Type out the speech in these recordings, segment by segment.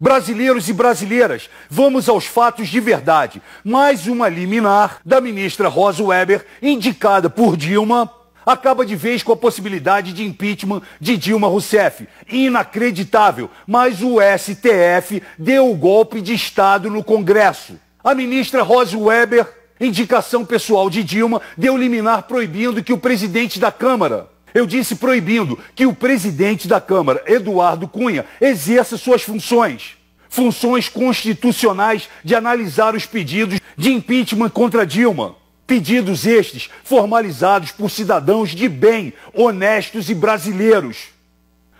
Brasileiros e brasileiras, vamos aos fatos de verdade. Mais uma liminar da ministra Rosa Weber, indicada por Dilma, acaba de vez com a possibilidade de impeachment de Dilma Rousseff. Inacreditável, mas o STF deu o golpe de Estado no Congresso. A ministra Rosa Weber, indicação pessoal de Dilma, deu liminar proibindo que o presidente da Câmara eu disse proibindo que o presidente da Câmara, Eduardo Cunha, exerça suas funções. Funções constitucionais de analisar os pedidos de impeachment contra Dilma. Pedidos estes formalizados por cidadãos de bem, honestos e brasileiros.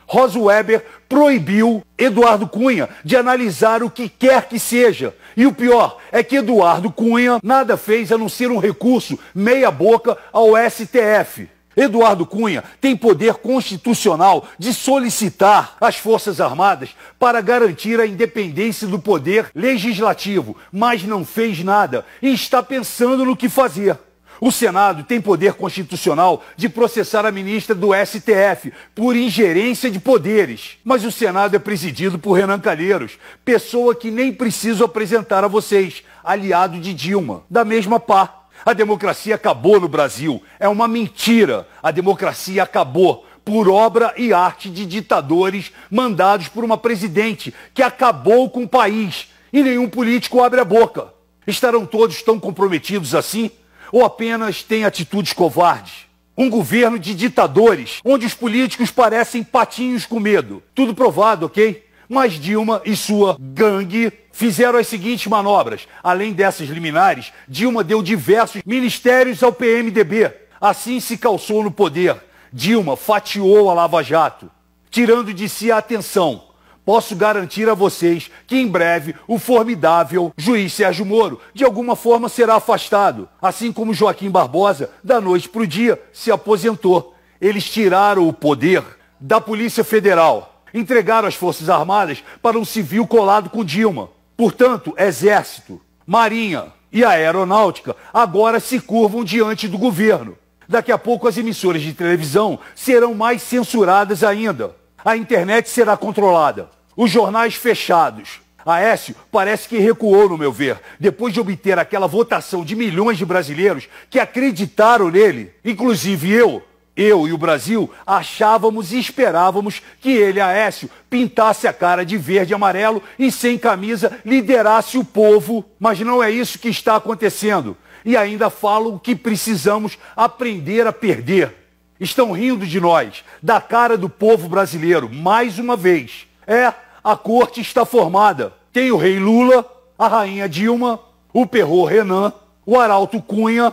Rosa Weber proibiu Eduardo Cunha de analisar o que quer que seja. E o pior é que Eduardo Cunha nada fez a não ser um recurso meia-boca ao STF. Eduardo Cunha tem poder constitucional de solicitar as Forças Armadas para garantir a independência do poder legislativo, mas não fez nada e está pensando no que fazer. O Senado tem poder constitucional de processar a ministra do STF por ingerência de poderes. Mas o Senado é presidido por Renan Calheiros, pessoa que nem preciso apresentar a vocês, aliado de Dilma, da mesma pá. A democracia acabou no Brasil. É uma mentira. A democracia acabou por obra e arte de ditadores mandados por uma presidente que acabou com o país. E nenhum político abre a boca. Estarão todos tão comprometidos assim? Ou apenas têm atitudes covardes? Um governo de ditadores, onde os políticos parecem patinhos com medo. Tudo provado, ok? Mas Dilma e sua gangue fizeram as seguintes manobras. Além dessas liminares, Dilma deu diversos ministérios ao PMDB. Assim se calçou no poder. Dilma fatiou a Lava Jato, tirando de si a atenção. Posso garantir a vocês que em breve o formidável juiz Sérgio Moro de alguma forma será afastado, assim como Joaquim Barbosa, da noite para o dia, se aposentou. Eles tiraram o poder da Polícia Federal entregaram as Forças Armadas para um civil colado com Dilma. Portanto, Exército, Marinha e Aeronáutica agora se curvam diante do governo. Daqui a pouco as emissoras de televisão serão mais censuradas ainda. A internet será controlada. Os jornais fechados. Aécio parece que recuou, no meu ver, depois de obter aquela votação de milhões de brasileiros que acreditaram nele, inclusive eu, eu e o Brasil achávamos e esperávamos que ele, Aécio, pintasse a cara de verde e amarelo e sem camisa liderasse o povo, mas não é isso que está acontecendo. E ainda falam que precisamos aprender a perder. Estão rindo de nós, da cara do povo brasileiro, mais uma vez. É, a corte está formada. Tem o rei Lula, a rainha Dilma, o perro Renan, o arauto Cunha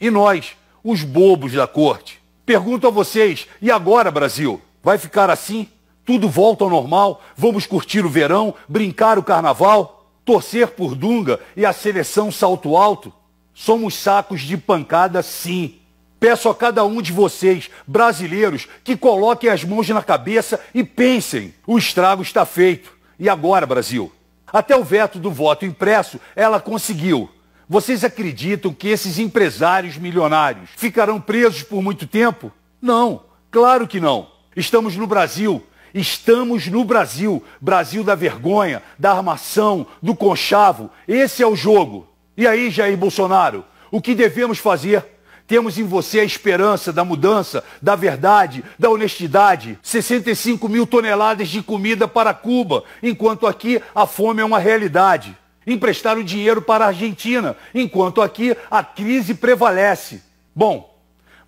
e nós, os bobos da corte. Pergunto a vocês, e agora, Brasil? Vai ficar assim? Tudo volta ao normal? Vamos curtir o verão, brincar o carnaval, torcer por Dunga e a seleção salto alto? Somos sacos de pancada, sim. Peço a cada um de vocês, brasileiros, que coloquem as mãos na cabeça e pensem: o estrago está feito. E agora, Brasil? Até o veto do voto impresso ela conseguiu. Vocês acreditam que esses empresários milionários ficarão presos por muito tempo? Não, claro que não. Estamos no Brasil. Estamos no Brasil. Brasil da vergonha, da armação, do conchavo. Esse é o jogo. E aí, Jair Bolsonaro, o que devemos fazer? Temos em você a esperança da mudança, da verdade, da honestidade. 65 mil toneladas de comida para Cuba, enquanto aqui a fome é uma realidade emprestar o dinheiro para a Argentina, enquanto aqui a crise prevalece. Bom,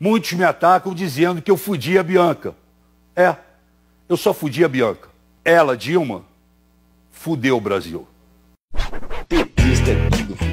muitos me atacam dizendo que eu fudi a Bianca. É, eu só fudi a Bianca. Ela, Dilma, fudeu o Brasil. Petista